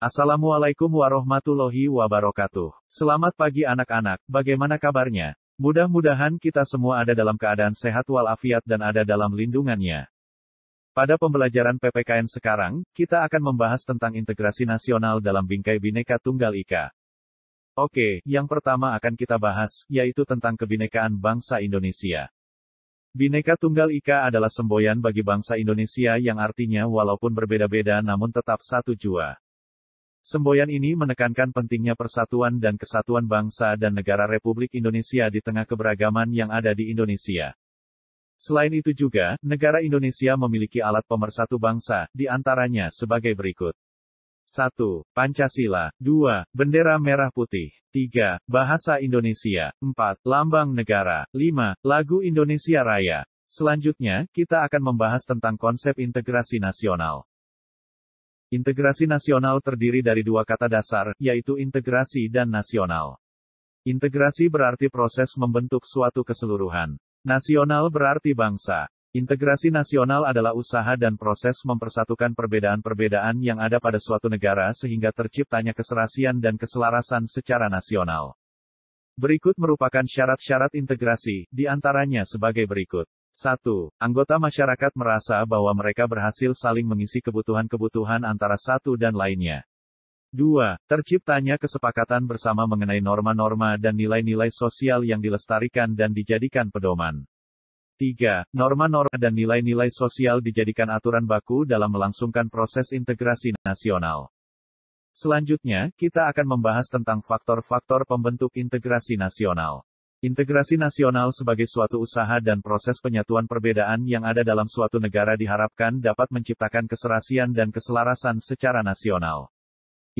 Assalamualaikum warahmatullahi wabarakatuh. Selamat pagi anak-anak, bagaimana kabarnya? Mudah-mudahan kita semua ada dalam keadaan sehat walafiat dan ada dalam lindungannya. Pada pembelajaran PPKN sekarang, kita akan membahas tentang integrasi nasional dalam bingkai bineka Tunggal Ika. Oke, yang pertama akan kita bahas, yaitu tentang kebinekaan bangsa Indonesia. Bineka Tunggal Ika adalah semboyan bagi bangsa Indonesia yang artinya walaupun berbeda-beda namun tetap satu jua. Semboyan ini menekankan pentingnya persatuan dan kesatuan bangsa dan negara Republik Indonesia di tengah keberagaman yang ada di Indonesia. Selain itu juga, negara Indonesia memiliki alat pemersatu bangsa, di antaranya sebagai berikut. 1. Pancasila. 2. Bendera Merah Putih. 3. Bahasa Indonesia. 4. Lambang Negara. 5. Lagu Indonesia Raya. Selanjutnya, kita akan membahas tentang konsep integrasi nasional. Integrasi nasional terdiri dari dua kata dasar, yaitu integrasi dan nasional. Integrasi berarti proses membentuk suatu keseluruhan. Nasional berarti bangsa. Integrasi nasional adalah usaha dan proses mempersatukan perbedaan-perbedaan yang ada pada suatu negara sehingga terciptanya keserasian dan keselarasan secara nasional. Berikut merupakan syarat-syarat integrasi, di antaranya sebagai berikut. 1. Anggota masyarakat merasa bahwa mereka berhasil saling mengisi kebutuhan-kebutuhan antara satu dan lainnya. 2. Terciptanya kesepakatan bersama mengenai norma-norma dan nilai-nilai sosial yang dilestarikan dan dijadikan pedoman. 3. Norma-norma dan nilai-nilai sosial dijadikan aturan baku dalam melangsungkan proses integrasi nasional. Selanjutnya, kita akan membahas tentang faktor-faktor pembentuk integrasi nasional. Integrasi nasional sebagai suatu usaha dan proses penyatuan perbedaan yang ada dalam suatu negara diharapkan dapat menciptakan keserasian dan keselarasan secara nasional.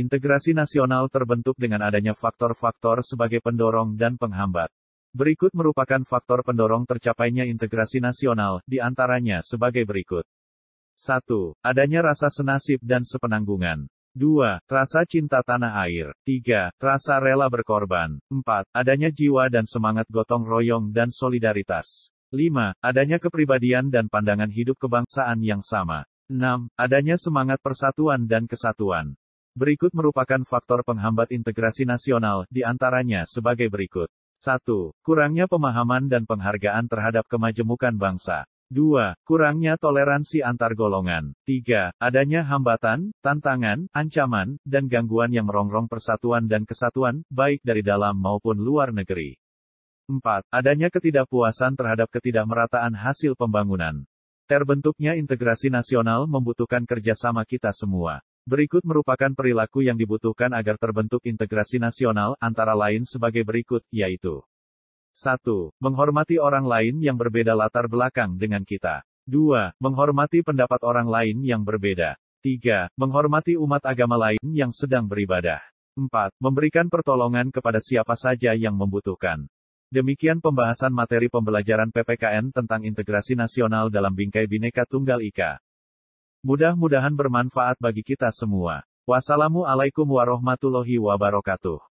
Integrasi nasional terbentuk dengan adanya faktor-faktor sebagai pendorong dan penghambat. Berikut merupakan faktor pendorong tercapainya integrasi nasional, di antaranya sebagai berikut. 1. Adanya rasa senasib dan sepenanggungan. 2. Rasa cinta tanah air. 3. Rasa rela berkorban. 4. Adanya jiwa dan semangat gotong royong dan solidaritas. 5. Adanya kepribadian dan pandangan hidup kebangsaan yang sama. 6. Adanya semangat persatuan dan kesatuan. Berikut merupakan faktor penghambat integrasi nasional, di antaranya sebagai berikut. 1. Kurangnya pemahaman dan penghargaan terhadap kemajemukan bangsa. 2. Kurangnya toleransi antar golongan. 3. Adanya hambatan, tantangan, ancaman, dan gangguan yang merongrong persatuan dan kesatuan, baik dari dalam maupun luar negeri. 4. Adanya ketidakpuasan terhadap ketidakmerataan hasil pembangunan. Terbentuknya integrasi nasional membutuhkan kerjasama kita semua. Berikut merupakan perilaku yang dibutuhkan agar terbentuk integrasi nasional, antara lain sebagai berikut, yaitu 1. Menghormati orang lain yang berbeda latar belakang dengan kita. 2. Menghormati pendapat orang lain yang berbeda. 3. Menghormati umat agama lain yang sedang beribadah. 4. Memberikan pertolongan kepada siapa saja yang membutuhkan. Demikian pembahasan materi pembelajaran PPKN tentang integrasi nasional dalam bingkai bineka Tunggal Ika. Mudah-mudahan bermanfaat bagi kita semua. Wassalamualaikum warahmatullahi wabarakatuh.